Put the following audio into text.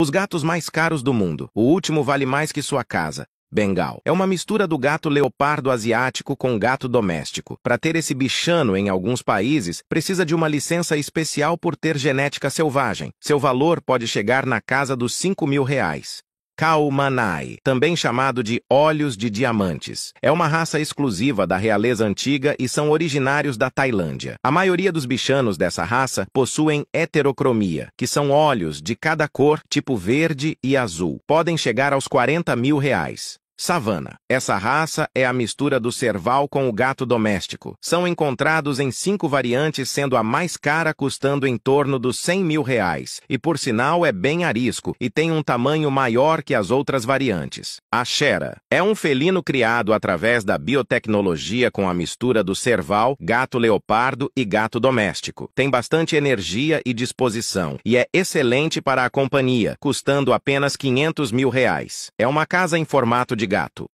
Os gatos mais caros do mundo. O último vale mais que sua casa. Bengal. É uma mistura do gato leopardo asiático com gato doméstico. Para ter esse bichano em alguns países, precisa de uma licença especial por ter genética selvagem. Seu valor pode chegar na casa dos 5 mil reais. Kaumanai, também chamado de olhos de diamantes. É uma raça exclusiva da realeza antiga e são originários da Tailândia. A maioria dos bichanos dessa raça possuem heterocromia, que são olhos de cada cor, tipo verde e azul. Podem chegar aos 40 mil reais. Savana. Essa raça é a mistura do serval com o gato doméstico. São encontrados em cinco variantes, sendo a mais cara custando em torno dos 100 mil reais, e por sinal é bem arisco e tem um tamanho maior que as outras variantes. A Xera é um felino criado através da biotecnologia com a mistura do serval, gato leopardo e gato doméstico. Tem bastante energia e disposição, e é excelente para a companhia, custando apenas 500 mil reais. É uma casa em formato de de gato.